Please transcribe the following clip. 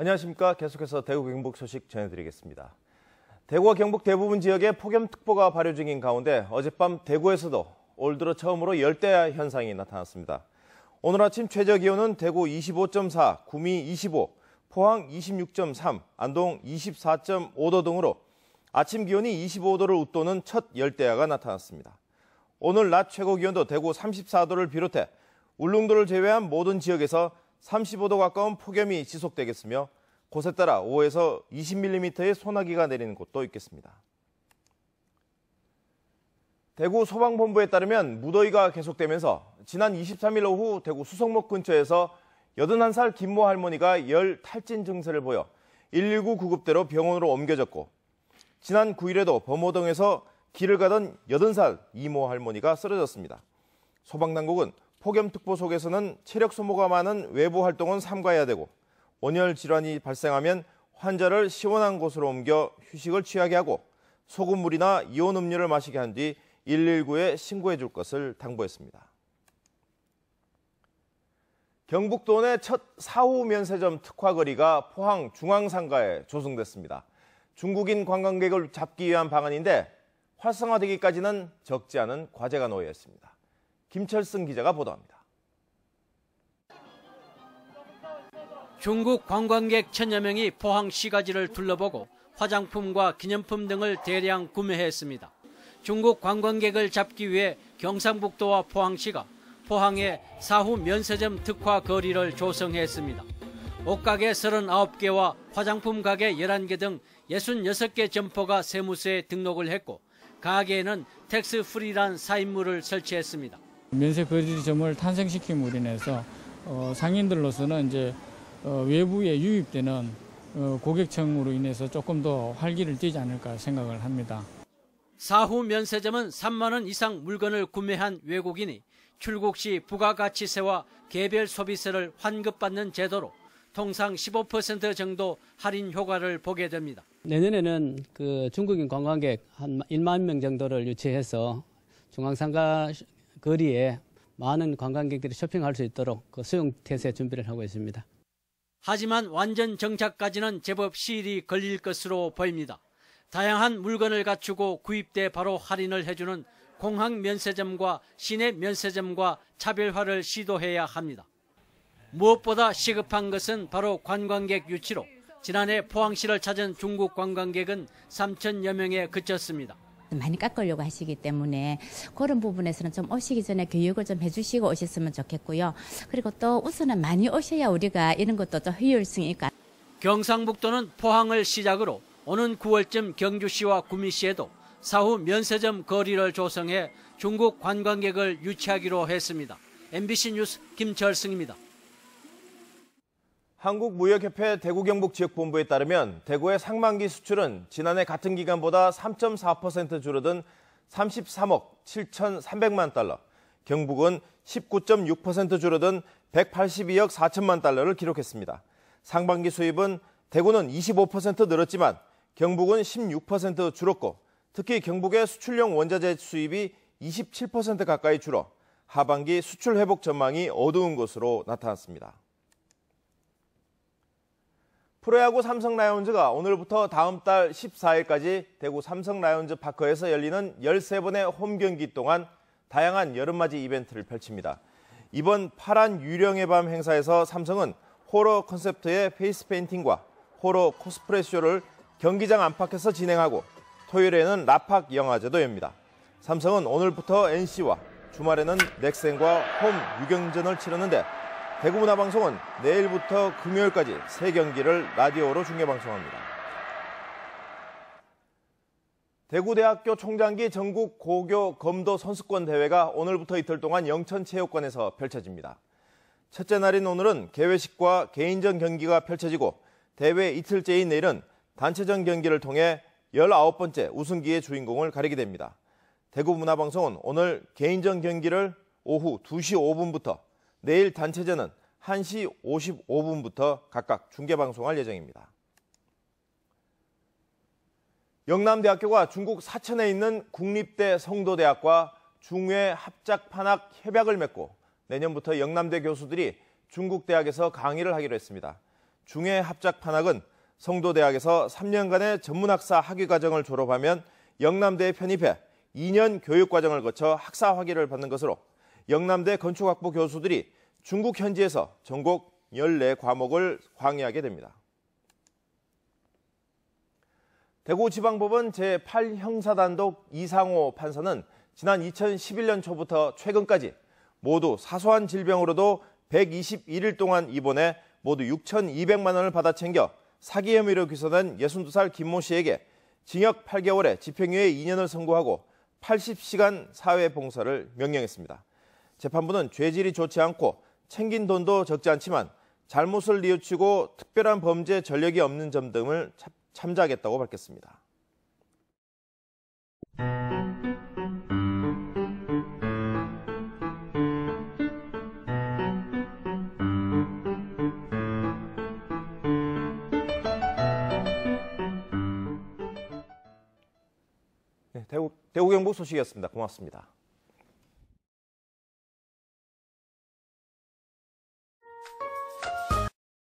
안녕하십니까. 계속해서 대구 경북 소식 전해드리겠습니다. 대구와 경북 대부분 지역에 폭염특보가 발효 중인 가운데 어젯밤 대구에서도 올 들어 처음으로 열대 야 현상이 나타났습니다. 오늘 아침 최저 기온은 대구 25.4, 구미 25, 포항 26.3, 안동 24.5도 등으로 아침 기온이 25도를 웃도는 첫 열대야가 나타났습니다. 오늘 낮 최고 기온도 대구 34도를 비롯해 울릉도를 제외한 모든 지역에서 35도 가까운 폭염이 지속되겠으며 곳에 따라 5에서 20mm의 소나기가 내리는 곳도 있겠습니다. 대구 소방본부에 따르면 무더위가 계속되면서 지난 23일 오후 대구 수성목 근처에서 81살 김모 할머니가 열 탈진 증세를 보여 119 구급대로 병원으로 옮겨졌고 지난 9일에도 범호동에서 길을 가던 80살 이모 할머니가 쓰러졌습니다. 소방당국은 폭염특보 속에서는 체력 소모가 많은 외부 활동은 삼가해야 되고 온열 질환이 발생하면 환자를 시원한 곳으로 옮겨 휴식을 취하게 하고 소금물이나 이온 음료를 마시게 한 뒤 119에 신고해 줄 것을 당부했습니다. 경북도 내첫 사후 면세점 특화거리가 포항 중앙상가에 조성됐습니다. 중국인 관광객을 잡기 위한 방안인데 활성화되기까지는 적지 않은 과제가 놓여 있습니다. 김철승 기자가 보도합니다. 중국 관광객 천여 명이 포항 시가지를 둘러보고 화장품과 기념품 등을 대량 구매했습니다. 중국 관광객을 잡기 위해 경상북도와 포항시가 포항에 사후 면세점 특화 거리를 조성했습니다. 옷가게 39개와 화장품 가게 11개 등 66개 점포가 세무서에 등록을 했고 가게에는 텍스 프리란 사인물을 설치했습니다. 면세 거리점을 탄생시킴으로 인에서 어, 상인들로서는 이제 어, 외부에 유입되는 어, 고객층으로 인해서 조금 더 활기를 띠지 않을까 생각을 합니다. 사후 면세점은 3만 원 이상 물건을 구매한 외국인이 출국 시 부가가치세와 개별 소비세를 환급받는 제도로 통상 15% 정도 할인 효과를 보게 됩니다. 내년에는 그 중국인 관광객 한 1만 명 정도를 유치해서 중앙상가 거리에 많은 관광객들이 쇼핑할 수 있도록 그 수용 태세 준비를 하고 있습니다. 하지만 완전 정착까지는 제법 시일이 걸릴 것으로 보입니다. 다양한 물건을 갖추고 구입돼 바로 할인을 해주는 공항 면세점과 시내 면세점과 차별화를 시도해야 합니다. 무엇보다 시급한 것은 바로 관광객 유치로 지난해 포항시를 찾은 중국 관광객은 3천여 명에 그쳤습니다. 많이 깎으려고 하시기 때문에 그런 부분에서는 좀 오시기 전에 교육을 좀 해주시고 오셨으면 좋겠고요. 그리고 또 우선은 많이 오셔야 우리가 이런 것도 또 효율성이니까. 경상북도는 포항을 시작으로 오는 9월쯤 경주시와 구미시에도 사후 면세점 거리를 조성해 중국 관광객을 유치하기로 했습니다. MBC 뉴스 김철승입니다. 한국무역협회 대구경북지역본부에 따르면 대구의 상반기 수출은 지난해 같은 기간보다 3.4% 줄어든 33억 7,300만 달러, 경북은 19.6% 줄어든 182억 4천만 달러를 기록했습니다. 상반기 수입은 대구는 25% 늘었지만 경북은 16% 줄었고 특히 경북의 수출용 원자재 수입이 27% 가까이 줄어 하반기 수출 회복 전망이 어두운 것으로 나타났습니다. 프로야구 삼성 라이온즈가 오늘부터 다음 달 14일까지 대구 삼성 라이온즈 파크에서 열리는 13번의 홈 경기 동안 다양한 여름맞이 이벤트를 펼칩니다. 이번 파란 유령의 밤 행사에서 삼성은 호러 컨셉트의 페이스 페인팅과 호러 코스프레 쇼를 경기장 안팎에서 진행하고 토요일에는 라팍 영화제도 엽니다. 삼성은 오늘부터 NC와 주말에는 넥센과 홈 유경전을 치르는데 대구 문화방송은 내일부터 금요일까지 세 경기를 라디오로 중계방송합니다. 대구대학교 총장기 전국 고교 검도 선수권 대회가 오늘부터 이틀 동안 영천체육관에서 펼쳐집니다. 첫째 날인 오늘은 개회식과 개인전 경기가 펼쳐지고 대회 이틀째인 내일은 단체전 경기를 통해 19번째 우승기의 주인공을 가리게 됩니다. 대구문화방송은 오늘 개인전 경기를 오후 2시 5분부터 내일 단체전은 1시 55분부터 각각 중계방송할 예정입니다. 영남대학교가 중국 사천에 있는 국립대 성도대학과 중외 합작판학 협약을 맺고 내년부터 영남대 교수들이 중국 대학에서 강의를 하기로 했습니다. 중외 합작판학은 성도대학에서 3년간의 전문학사 학위 과정을 졸업하면 영남대에 편입해 2년 교육과정을 거쳐 학사 학위를 받는 것으로 영남대 건축학부 교수들이 중국 현지에서 전국 14과목을 강의하게 됩니다. 대구지방법원 제8형사단독 이상호 판사는 지난 2011년 초부터 최근까지 모두 사소한 질병으로도 121일 동안 입원해 모두 6,200만 원을 받아 챙겨 사기 혐의로 기소된 62살 김모 씨에게 징역 8개월에 집행유예 2년을 선고하고 80시간 사회봉사를 명령했습니다. 재판부는 죄질이 좋지 않고 챙긴 돈도 적지 않지만 잘못을 뉘우치고 특별한 범죄 전력이 없는 점 등을 참작했다고 밝혔습니다. 네, 대구, 대구 경북 소식이었습니다. 고맙습니다.